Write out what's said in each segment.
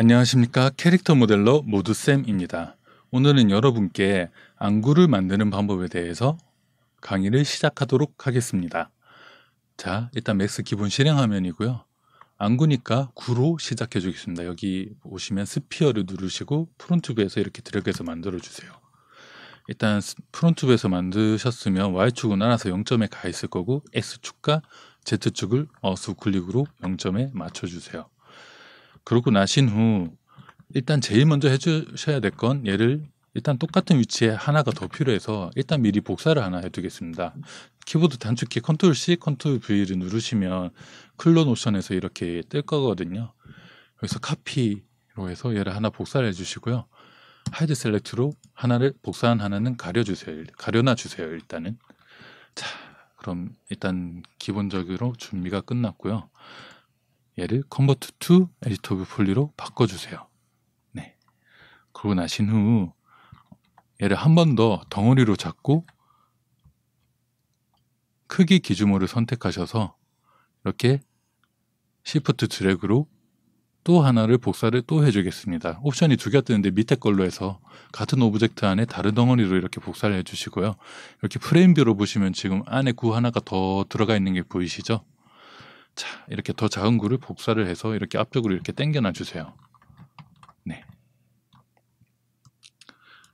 안녕하십니까 캐릭터 모델러 모두쌤입니다. 오늘은 여러분께 안구를 만드는 방법에 대해서 강의를 시작하도록 하겠습니다. 자 일단 맥스 기본 실행 화면이고요. 안구니까 구로 시작해 주겠습니다. 여기 오시면 스피어를 누르시고 프론트뷰에서 이렇게 드래그해서 만들어 주세요. 일단 프론트뷰에서 만드셨으면 Y축은 알아서 0점에 가 있을 거고 X축과 Z축을 어수 클릭으로 0점에 맞춰주세요. 그러고 나신 후 일단 제일 먼저 해주셔야 될 건 얘를 일단 똑같은 위치에 하나가 더 필요해서 일단 미리 복사를 하나 해두겠습니다. 키보드 단축키 컨트롤 C, 컨트롤 V를 누르시면 클로노션에서 이렇게 뜰 거거든요. 여기서 카피로 해서 얘를 하나 복사를 해주시고요. 하이드 셀렉트로 하나를 복사한 하나는 가려주세요. 가려놔 주세요. 일단은. 자, 그럼 일단 기본적으로 준비가 끝났고요. 얘를 컨버트 투 에디터 뷰 폴리로 바꿔주세요. 네. 그러고 나신 후 얘를 한 번 더 덩어리로 잡고 크기 기준으로 선택하셔서 이렇게 시프트 드래그로 또 하나를 복사를 또 해주겠습니다. 옵션이 두 개가 뜨는데 밑에 걸로 해서 같은 오브젝트 안에 다른 덩어리로 이렇게 복사를 해주시고요. 이렇게 프레임뷰로 보시면 지금 안에 구 하나가 더 들어가 있는 게 보이시죠? 자, 이렇게 더 작은 구를 복사를 해서 이렇게 앞쪽으로 이렇게 당겨놔 주세요. 네.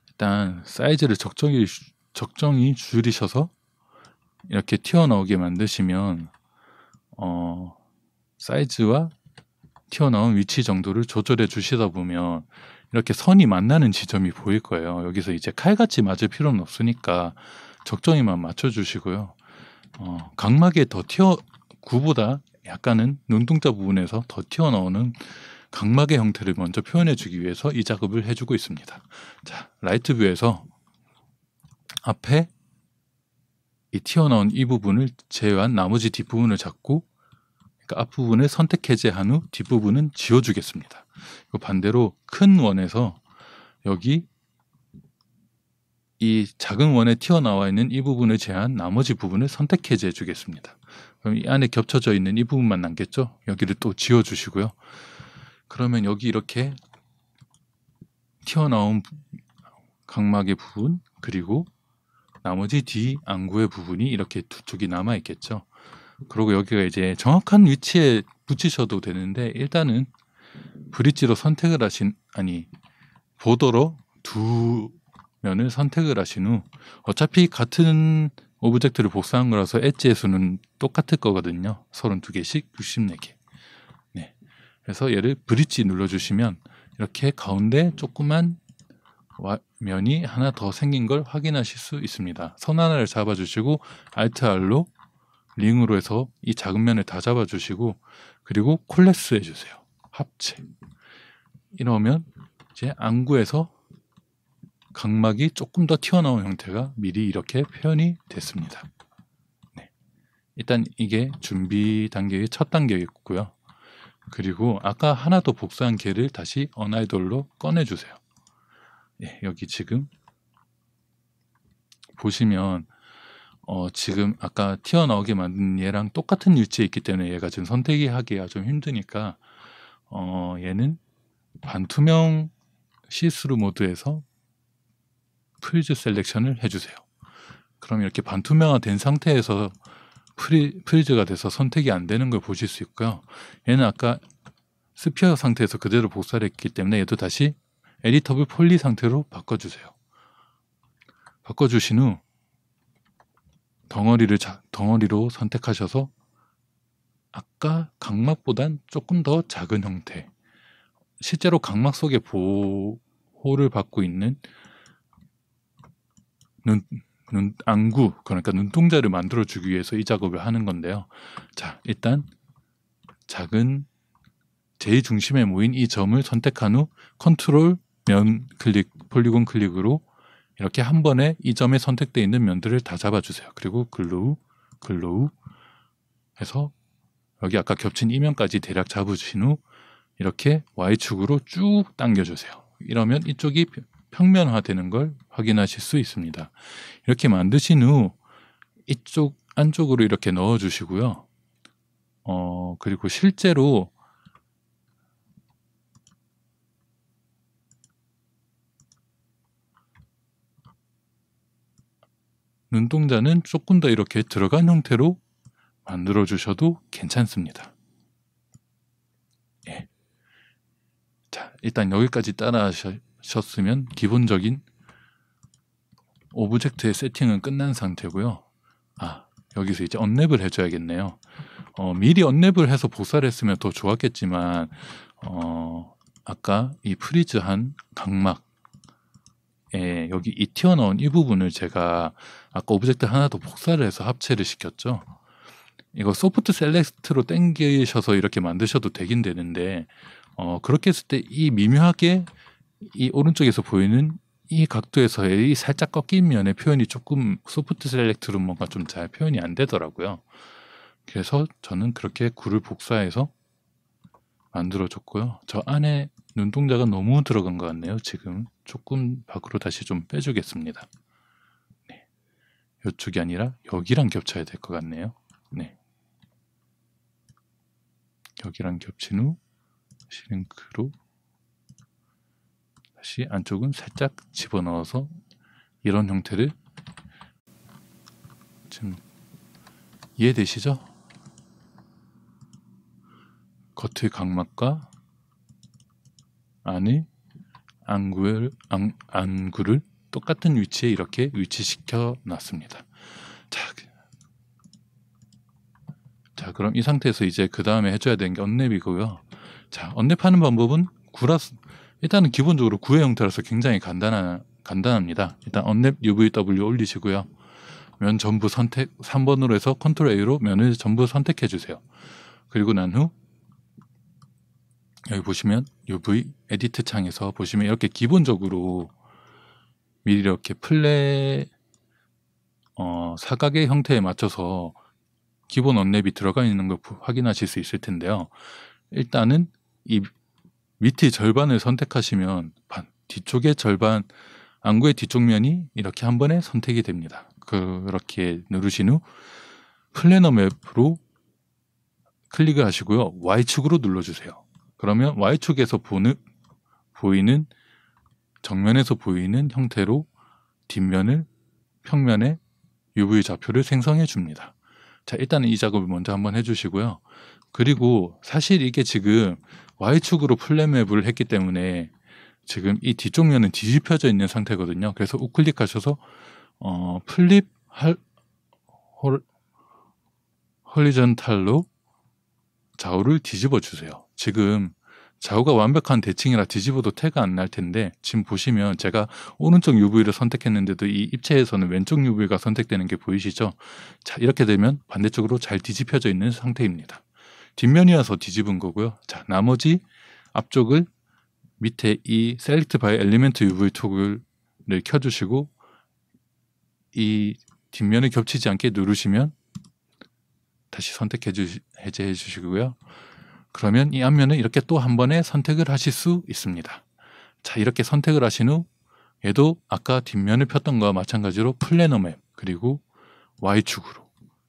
일단 사이즈를 적정히 적정히 줄이셔서 이렇게 튀어나오게 만드시면 어, 사이즈와 튀어나온 위치 정도를 조절해 주시다 보면 이렇게 선이 만나는 지점이 보일 거예요. 여기서 이제 칼같이 맞을 필요는 없으니까 적정히만 맞춰 주시고요. 어, 각막에 더 튀어 구보다 약간은 눈동자 부분에서 더 튀어나오는 각막의 형태를 먼저 표현해주기 위해서 이 작업을 해주고 있습니다. 자, 라이트 뷰에서 앞에 이 튀어나온 이 부분을 제외한 나머지 뒷부분을 잡고 그러니까 앞부분을 선택 해제한 후 뒷부분은 지워주겠습니다. 반대로 큰 원에서 여기 이 작은 원에 튀어나와 있는 이 부분을 제한 나머지 부분을 선택 해제해 주겠습니다. 그럼 이 안에 겹쳐져 있는 이 부분만 남겠죠? 여기를 또 지워주시고요. 그러면 여기 이렇게 튀어나온 각막의 부분 그리고 나머지 뒤 안구의 부분이 이렇게 두 쪽이 남아 있겠죠. 그리고 여기가 이제 정확한 위치에 붙이셔도 되는데 일단은 브릿지로 선택을 하신 아니 보더로 두 면을 선택을 하신 후 어차피 같은 오브젝트를 복사한 거라서 엣지의 수는 똑같을 거거든요. 32개씩 64개. 그래서 얘를 브릿지 눌러주시면 이렇게 가운데 조그만 와, 면이 하나 더 생긴 걸 확인하실 수 있습니다. 선 하나를 잡아주시고 Alt R로 링으로 해서 이 작은 면을 다 잡아주시고 그리고 콜레스 해주세요. 합체. 이러면 이제 안구에서 각막이 조금 더 튀어나온 형태가 미리 이렇게 표현이 됐습니다. 네. 일단 이게 준비 단계의 첫 단계였고요. 그리고 아까 하나 더 복사한 개를 다시 언아이돌로 꺼내주세요. 네, 여기 지금 보시면 어, 지금 아까 튀어나오게 만든 얘랑 똑같은 위치에 있기 때문에 얘가 지금 선택이 하기가 좀 힘드니까 어, 얘는 반투명 시스루 모드에서 프리즈 셀렉션을 해주세요. 그럼 이렇게 반투명화된 상태에서 프리, 프리즈가 돼서 선택이 안 되는 걸 보실 수 있고요. 얘는 아까 스피어 상태에서 그대로 복사를 했기 때문에 얘도 다시 에디터블 폴리 상태로 바꿔주세요. 바꿔주신 후 덩어리를 자, 덩어리로 선택하셔서 아까 각막보단 조금 더 작은 형태 실제로 각막 속에 보호를 받고 있는 눈, 눈 안구 그러니까 눈동자를 만들어 주기 위해서 이 작업을 하는 건데요. 자 일단 작은 제일 중심에 모인 이 점을 선택한 후 컨트롤 면 클릭 폴리곤 클릭으로 이렇게 한 번에 이 점에 선택되어 있는 면들을 다 잡아주세요. 그리고 글로우 글로우 해서 여기 아까 겹친 이면까지 대략 잡으신 후 이렇게 Y축으로 쭉 당겨주세요. 이러면 이쪽이 평면화되는 걸 확인하실 수 있습니다. 이렇게 만드신 후 이쪽 안쪽으로 이렇게 넣어 주시고요. 어, 그리고 실제로 눈동자는 조금 더 이렇게 들어간 형태로 만들어 주셔도 괜찮습니다. 예. 자, 일단 여기까지 따라 하셔 셨으면 기본적인 오브젝트의 세팅은 끝난 상태고요. 아 여기서 이제 언랩을 해줘야겠네요. 어, 미리 언랩을 해서 복사를 했으면 더 좋았겠지만 어, 아까 이 프리즈한 각막 에 여기 이 튀어나온 이 부분을 제가 아까 오브젝트 하나 더 복사를 해서 합체를 시켰죠. 이거 소프트 셀렉트로 땡기셔서 이렇게 만드셔도 되긴 되는데 어, 그렇게 했을 때 이 미묘하게 이 오른쪽에서 보이는 이 각도에서의 이 살짝 꺾인 면의 표현이 조금 소프트 셀렉트로 뭔가 좀 잘 표현이 안 되더라고요. 그래서 저는 그렇게 굴을 복사해서 만들어줬고요. 저 안에 눈동자가 너무 들어간 것 같네요. 지금 조금 밖으로 다시 좀 빼주겠습니다. 네. 이쪽이 아니라 여기랑 겹쳐야 될 것 같네요. 네. 여기랑 겹친 후실링크로 다시 안쪽은 살짝 집어넣어서 이런 형태를 지금 이해되시죠? 겉의 각막과 안의 안구를, 안, 안구를 똑같은 위치에 이렇게 위치시켜 놨습니다. 자, 자 그럼 이 상태에서 이제 그 다음에 해줘야 되는 게 언랩이고요. 자, 언랩하는 방법은 구라스, 일단은 기본적으로 구회 형태라서 굉장히 간단한, 간단합니다. 일단 언랩 UVW 올리시고요. 면 전부 선택 3번으로 해서 컨트롤 A로 면을 전부 선택해 주세요. 그리고 난 후 여기 보시면 UV 에디트 창에서 보시면 이렇게 기본적으로 미리 이렇게 플레 어, 사각의 형태에 맞춰서 기본 언랩이 들어가 있는 걸 확인하실 수 있을 텐데요. 일단은 이 밑의 절반을 선택하시면 뒤쪽의 절반 안구의 뒤쪽 면이 이렇게 한 번에 선택이 됩니다. 그렇게 누르신 후 플래너 맵으로 클릭을 하시고요. Y축으로 눌러주세요. 그러면 Y축에서 보는, 보이는 정면에서 보이는 형태로 뒷면을 평면에 UV 좌표를 생성해 줍니다. 자, 일단은 이 작업을 먼저 한번 해주시고요. 그리고 사실 이게 지금 Y축으로 플랜맵을 했기 때문에 지금 이 뒤쪽 면은 뒤집혀져 있는 상태거든요. 그래서 우클릭하셔서 어, 플립 할, 홀, 홀리전탈로 좌우를 뒤집어 주세요. 지금 좌우가 완벽한 대칭이라 뒤집어도 태가 안 날 텐데 지금 보시면 제가 오른쪽 UV를 선택했는데도 이 입체에서는 왼쪽 UV가 선택되는 게 보이시죠? 자 이렇게 되면 반대쪽으로 잘 뒤집혀져 있는 상태입니다. 뒷면이와서 뒤집은 거고요. 자, 나머지 앞쪽을 밑에 이셀 e l e c t by e UV 토글을 켜주시고 이 뒷면에 겹치지 않게 누르시면 다시 선택해 주 해제해 주시고요. 그러면 이 앞면을 이렇게 또 한 번에 선택을 하실 수 있습니다. 자, 이렇게 선택을 하신 후 얘도 아까 뒷면을 폈던 거와 마찬가지로 플래너 맵 그리고 Y축으로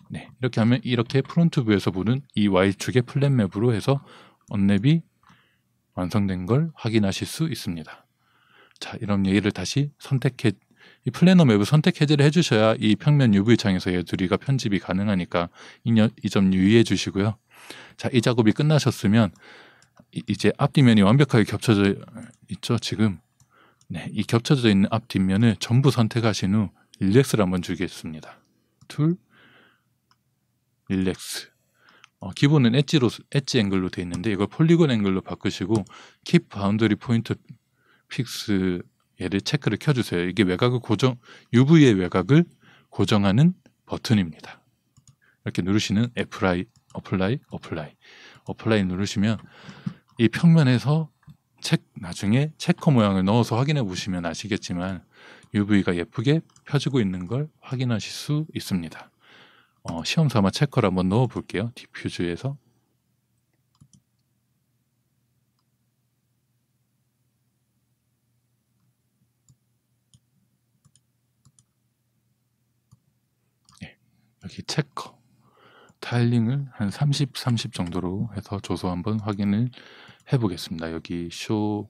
네, 이렇게 하면 이렇게 프론트 뷰에서 보는 이 Y축의 플랫맵으로 해서 언랩이 완성된 걸 확인하실 수 있습니다. 자, 이런 얘기를 다시 선택해 이 플래너 맵을 선택 해제를 해주셔야 이 평면 UV창에서 얘들이가 편집이 가능하니까 이 점 유의해 주시고요. 자, 이 작업이 끝나셨으면 이제 앞뒷면이 완벽하게 겹쳐져 있죠, 지금. 네, 이 겹쳐져 있는 앞뒷면을 전부 선택하신 후 릴렉스를 한번 주겠습니다. 툴, 릴렉스. 어, 기본은 엣지로 엣지 앵글로 돼 있는데 이걸 폴리곤 앵글로 바꾸시고 킵 바운더리 포인트 픽스 얘를 체크를 켜주세요. 이게 외곽을 고정 UV의 외곽을 고정하는 버튼입니다. 이렇게 누르시는 애플라 l 어플라 p 어플라 p p l y a 누르시면 이 평면에서 책 나중에 체커 모양을 넣어서 확인해 보시면 아시겠지만 UV가 예쁘게 펴지고 있는 걸 확인하실 수 있습니다. 어, 시험 삼아 체커를 한번 넣어 볼게요. 디퓨즈에서 네, 여기 체커 타일링을 한 30, 30 정도로 해서 조소 한번 확인을 해 보겠습니다. 여기 쇼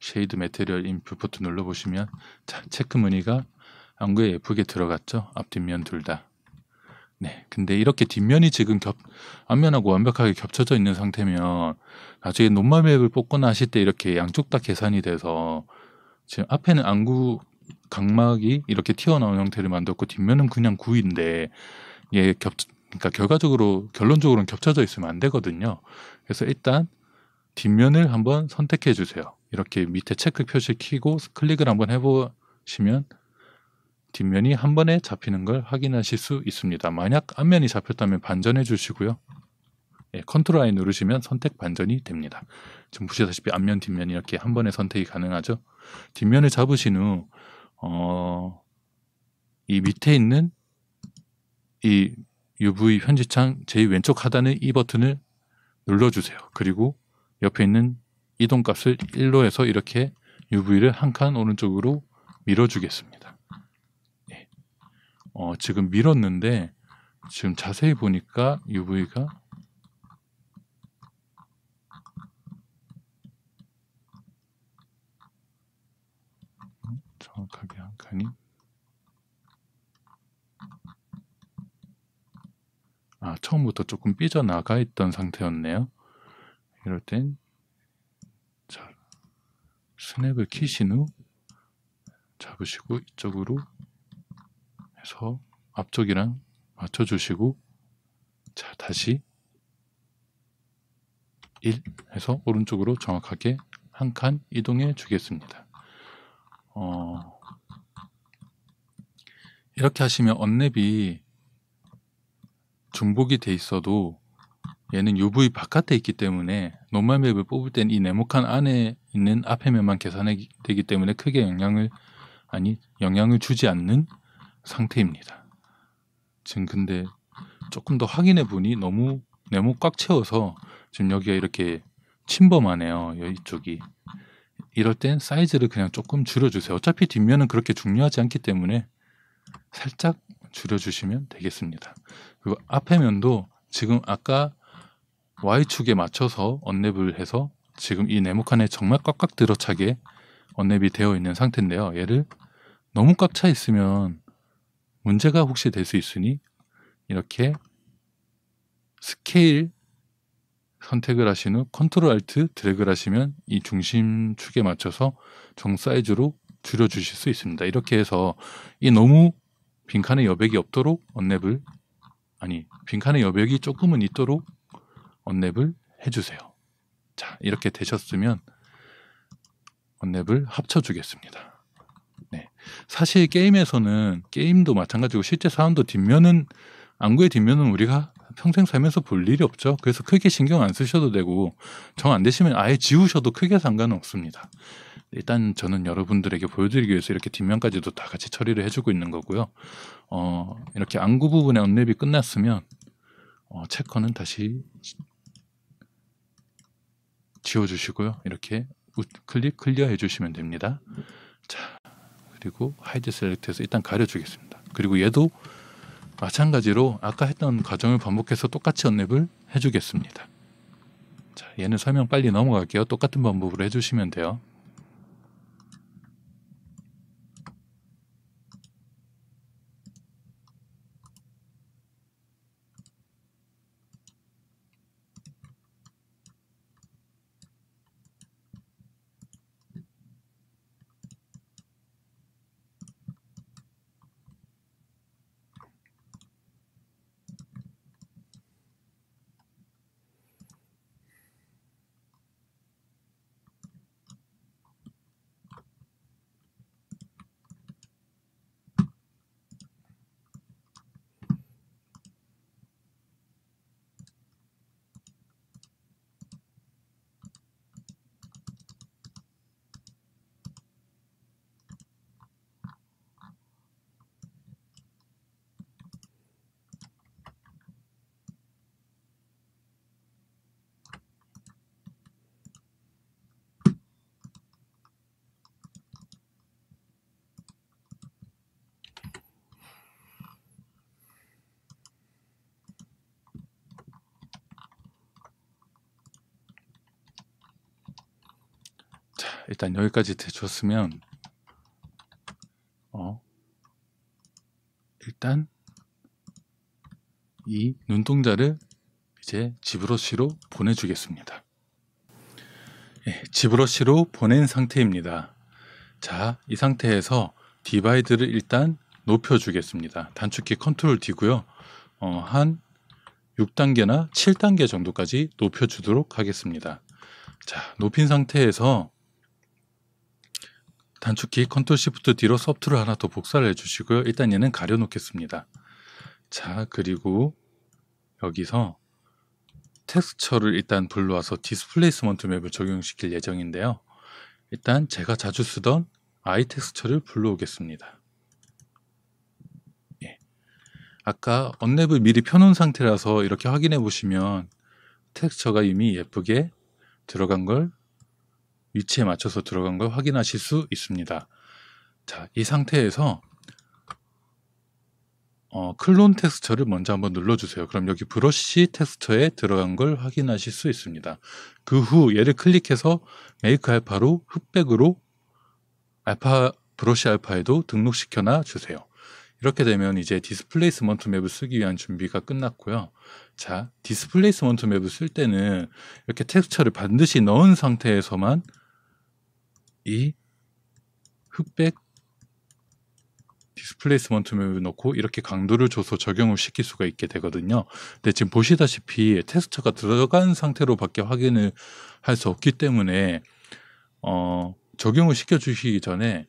쉐이드 메테리얼 인풋 버튼 눌러보시면 자, 체크 무늬가 안구에 예쁘게 들어갔죠? 앞뒷면 둘 다. 네. 근데 이렇게 뒷면이 지금 겹, 앞면하고 완벽하게 겹쳐져 있는 상태면 나중에 논마맵을 뽑거나 하실 때 이렇게 양쪽 다 계산이 돼서 지금 앞에는 안구 각막이 이렇게 튀어나온 형태를 만들었고 뒷면은 그냥 구인데 얘 예, 겹, 그러니까 결과적으로 결론적으로는 겹쳐져 있으면 안 되거든요. 그래서 일단 뒷면을 한번 선택해 주세요. 이렇게 밑에 체크 표시 키고 클릭을 한번 해보시면 뒷면이 한 번에 잡히는 걸 확인하실 수 있습니다. 만약 앞면이 잡혔다면 반전해 주시고요. 예, 컨트롤 I 누르시면 선택 반전이 됩니다. 지금 보시다시피 앞면, 뒷면 이렇게 한 번에 선택이 가능하죠. 뒷면을 잡으신 후, 어, 이 밑에 있는 이 UV 현지창 제일 왼쪽 하단에이 버튼을 눌러주세요. 그리고 옆에 있는 이동값을 1로 해서 이렇게 UV를 한 칸 오른쪽으로 밀어주겠습니다. 어, 지금 밀었는데 지금 자세히 보니까 UV가 정확하게 한 칸이 아 처음부터 조금 삐져나가 있던 상태였네요 이럴 땐 자, 스냅을 키신 후 잡으시고 이쪽으로 그서 앞쪽이랑 맞춰주시고 자 다시 1 해서 오른쪽으로 정확하게 한 칸 이동해 주겠습니다. 어, 이렇게 하시면 언랩이 중복이 돼 있어도 얘는 UV 바깥에 있기 때문에 노멀 맵을 뽑을 땐 이 네모칸 안에 있는 앞에 면만 계산되기 때문에 크게 영향을 아니 영향을 주지 않는 상태입니다. 지금 근데 조금 더 확인해 보니 너무 네모 꽉 채워서 지금 여기가 이렇게 침범하네요. 이쪽이. 이럴 땐 사이즈를 그냥 조금 줄여주세요. 어차피 뒷면은 그렇게 중요하지 않기 때문에 살짝 줄여주시면 되겠습니다. 그리고 앞에 면도 지금 아까 Y축에 맞춰서 언랩을 해서 지금 이 네모칸에 정말 꽉꽉 들어차게 언랩이 되어 있는 상태인데요. 얘를 너무 꽉 차 있으면 문제가 혹시 될 수 있으니 이렇게 스케일 선택을 하신 후 컨트롤 알트 드래그를 하시면 이 중심축에 맞춰서 정 사이즈로 줄여 주실 수 있습니다. 이렇게 해서 이 너무 빈칸의 여백이 없도록 언랩을 아니 빈칸의 여백이 조금은 있도록 언랩을 해주세요. 자 이렇게 되셨으면 언랩을 합쳐주겠습니다. 사실 게임에서는 게임도 마찬가지고 실제 사람도 뒷면은 안구의 뒷면은 우리가 평생 살면서 볼 일이 없죠. 그래서 크게 신경 안 쓰셔도 되고 정 안 되시면 아예 지우셔도 크게 상관은 없습니다. 일단 저는 여러분들에게 보여드리기 위해서 이렇게 뒷면까지도 다 같이 처리를 해주고 있는 거고요. 어, 이렇게 안구 부분의 언랩이 끝났으면 어, 체커는 다시 지워주시고요. 이렇게 클릭 클리어 해주시면 됩니다. 자, 셀렉트고 하이드 셀렉트에서 일단 가려주겠습니다. 그리고 얘도 마찬가지로 아까 했던 과정을 반복해서 똑같이 언랩을 해주겠습니다. 자, 얘는 설명 빨리 넘어갈게요. 똑같은 방법으로 해주시면 돼요. 일단 여기까지 대줬으면 어 일단 이 눈동자를 이제 지브러쉬로 보내주겠습니다. 예, 지브러쉬로 보낸 상태입니다. 자, 이 상태에서 디바이드를 일단 높여주겠습니다. 단축키 컨트롤 D고요. 어, 한 6단계나 7단계 정도까지 높여주도록 하겠습니다. 자, 높인 상태에서 단축키 컨트롤 시프트 뒤로 서프트를 하나 더 복사를 해주시고요. 일단 얘는 가려놓겠습니다. 자, 그리고 여기서 텍스처를 일단 불러와서 디스플레이스먼트 맵을 적용시킬 예정인데요. 일단 제가 자주 쓰던 아이 텍스처를 불러오겠습니다. 예. 아까 언랩을 미리 펴놓은 상태라서 이렇게 확인해 보시면 텍스처가 이미 예쁘게 들어간 걸 위치에 맞춰서 들어간 걸 확인하실 수 있습니다. 자, 이 상태에서 어, 클론 텍스처를 먼저 한번 눌러주세요. 그럼 여기 브러쉬 텍스처에 들어간 걸 확인하실 수 있습니다. 그 후 얘를 클릭해서 메이크 알파로 흑백으로 알파 브러쉬 알파에도 등록시켜놔 주세요. 이렇게 되면 이제 디스플레이스먼트 맵을 쓰기 위한 준비가 끝났고요. 자, 디스플레이스먼트 맵을 쓸 때는 이렇게 텍스처를 반드시 넣은 상태에서만 이 흑백 디스플레이스먼트 맵을 넣고 이렇게 강도를 줘서 적용을 시킬 수가 있게 되거든요. 근데 지금 보시다시피 텍스처가 들어간 상태로 밖에 확인을 할 수 없기 때문에 어, 적용을 시켜주시기 전에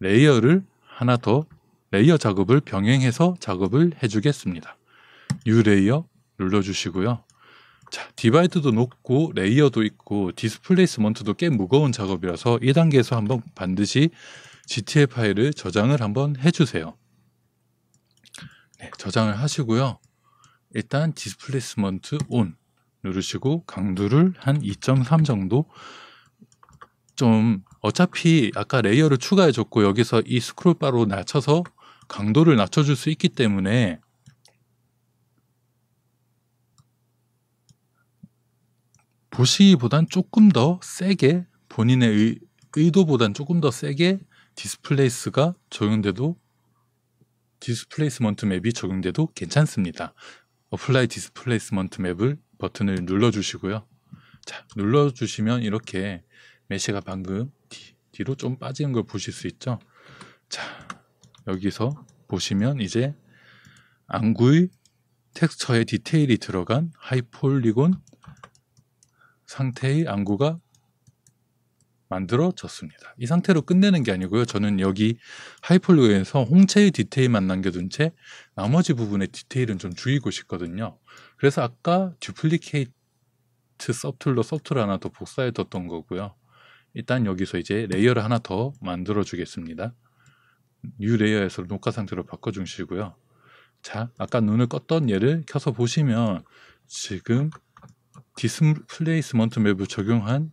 레이어를 하나 더 레이어 작업을 병행해서 작업을 해주겠습니다. 뉴 레이어 눌러주시고요. 자, 디바이트도 높고 레이어도 있고 디스플레이스먼트도 꽤 무거운 작업이라서 1단계에서 한번 반드시 GTA 파일을 저장을 한번 해주세요. 네, 저장을 하시고요. 일단 디스플레이스먼트 온 누르시고 강도를 한 2.3 정도 좀 어차피 아까 레이어를 추가해 줬고 여기서 이 스크롤바로 낮춰서 강도를 낮춰줄 수 있기 때문에 보시기보단 조금 더 세게 본인의 의, 의도보단 조금 더 세게 디스플레이스가 적용돼도 디스플레이스먼트 맵이 적용돼도 괜찮습니다. 어플라이 디스플레이스먼트 맵을 버튼을 눌러 주시고요. 자, 눌러 주시면 이렇게 메시가 방금 뒤, 뒤로 좀 빠지는 걸 보실 수 있죠. 자, 여기서 보시면 이제 안구의 텍스처의 디테일이 들어간 하이폴리곤 상태의 안구가 만들어졌습니다. 이 상태로 끝내는 게 아니고요. 저는 여기 하이폴로에서 홍채의 디테일만 남겨둔 채 나머지 부분의 디테일은 좀 줄이고 싶거든요. 그래서 아까 듀플리케이트 서툴로 서툴 하나 더 복사해 뒀던 거고요. 일단 여기서 이제 레이어를 하나 더 만들어 주겠습니다. 뉴 레이어에서 녹화 상태로 바꿔 주시고요. 자, 아까 눈을 껐던 얘를 켜서 보시면 지금 디스플레이스먼트 맵을 적용한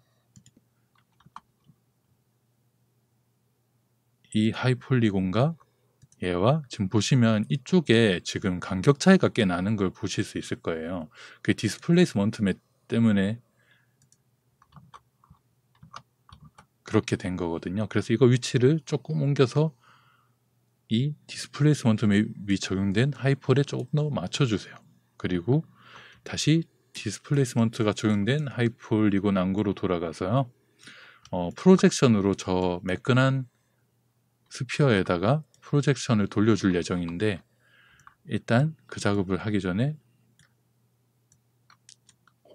이 하이폴리곤과 얘와 지금 보시면 이쪽에 지금 간격 차이가 꽤 나는 걸 보실 수 있을 거예요. 그 디스플레이스먼트 맵 때문에 그렇게 된 거거든요. 그래서 이거 위치를 조금 옮겨서 이 디스플레이스먼트 맵이 적용된 하이폴에 조금 더 맞춰주세요. 그리고 다시 디스플레이스먼트가 적용된 하이폴리곤 안구로 돌아가서요. 어, 프로젝션으로 저 매끈한 스피어에다가 프로젝션을 돌려줄 예정인데 일단 그 작업을 하기 전에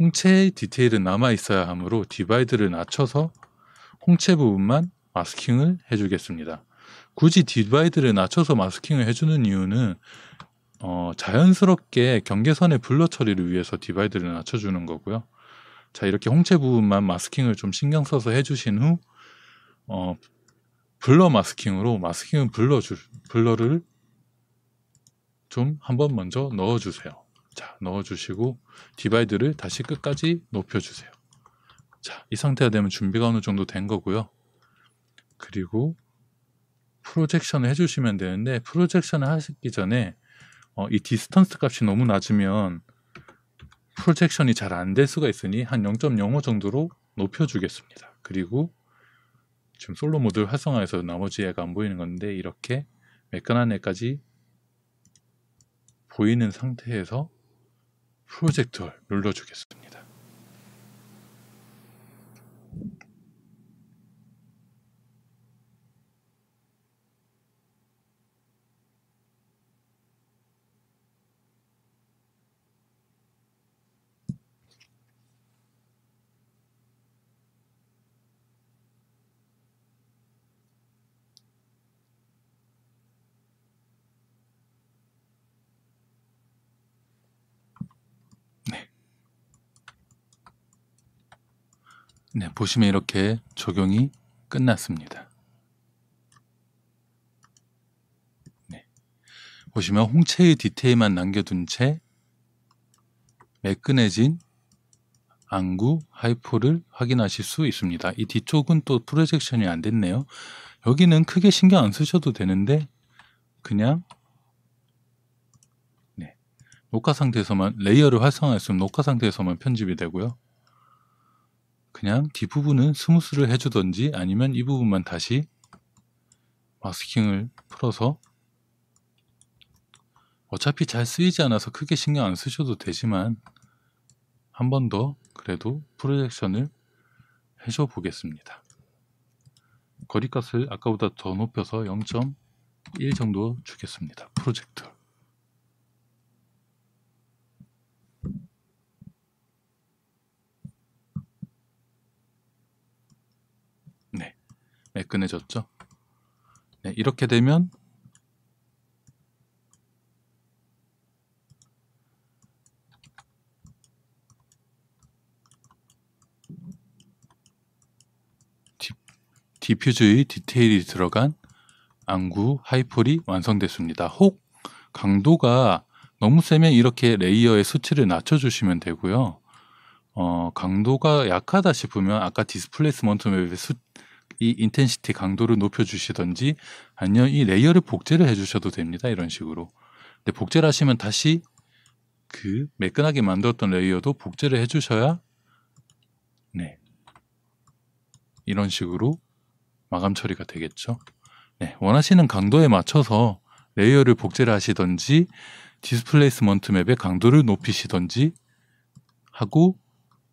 홍채 디테일은 남아 있어야 하므로 디바이드를 낮춰서 홍채 부분만 마스킹을 해주겠습니다. 굳이 디바이드를 낮춰서 마스킹을 해주는 이유는 어, 자연스럽게 경계선의 블러 처리를 위해서 디바이드를 낮춰주는 거고요. 자, 이렇게 홍채 부분만 마스킹을 좀 신경 써서 해주신 후, 어, 블러 마스킹으로 마스킹은 블러 줄, 블러를 좀 한번 먼저 넣어주세요. 자, 넣어주시고, 디바이드를 다시 끝까지 높여주세요. 자, 이 상태가 되면 준비가 어느 정도 된 거고요. 그리고 프로젝션을 해주시면 되는데, 프로젝션을 하시기 전에 어, 이 디스턴스 값이 너무 낮으면 프로젝션이 잘 안 될 수가 있으니 한 0.05 정도로 높여주겠습니다. 그리고 지금 솔로 모듈 활성화해서 나머지 애가 안 보이는 건데 이렇게 매끈한 애까지 보이는 상태에서 프로젝트를 눌러주겠습니다. 네, 보시면 이렇게 적용이 끝났습니다. 네, 보시면 홍채의 디테일만 남겨둔 채 매끈해진 안구 하이포를 확인하실 수 있습니다. 이 뒤쪽은 또 프로젝션이 안 됐네요. 여기는 크게 신경 안 쓰셔도 되는데 그냥 네, 녹화 상태에서만 레이어를 활성화했으면 녹화 상태에서만 편집이 되고요. 그냥 뒷부분은 스무스를 해주던지 아니면 이 부분만 다시 마스킹을 풀어서 어차피 잘 쓰이지 않아서 크게 신경 안 쓰셔도 되지만 한 번 더 그래도 프로젝션을 해줘 보겠습니다. 거리값을 아까보다 더 높여서 0.1 정도 주겠습니다. 프로젝트 매끈해졌죠. 네, 이렇게 되면 디퓨즈의 디테일이 들어간 안구 하이폴이 완성됐습니다. 혹 강도가 너무 세면 이렇게 레이어의 수치를 낮춰주시면 되고요. 어, 강도가 약하다 싶으면 아까 디스플레이스먼트 맵의 수, 이 인텐시티 강도를 높여주시던지 아니면 이 레이어를 복제를 해주셔도 됩니다. 이런 식으로. 근데 복제를 하시면 다시 그 매끈하게 만들었던 레이어도 복제를 해주셔야 네 이런 식으로 마감 처리가 되겠죠. 네 원하시는 강도에 맞춰서 레이어를 복제를 하시던지 디스플레이스먼트 맵의 강도를 높이시던지 하고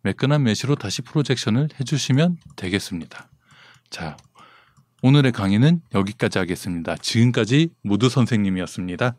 매끈한 메쉬로 다시 프로젝션을 해주시면 되겠습니다. 자, 오늘의 강의는 여기까지 하겠습니다. 지금까지 모두 선생님이었습니다.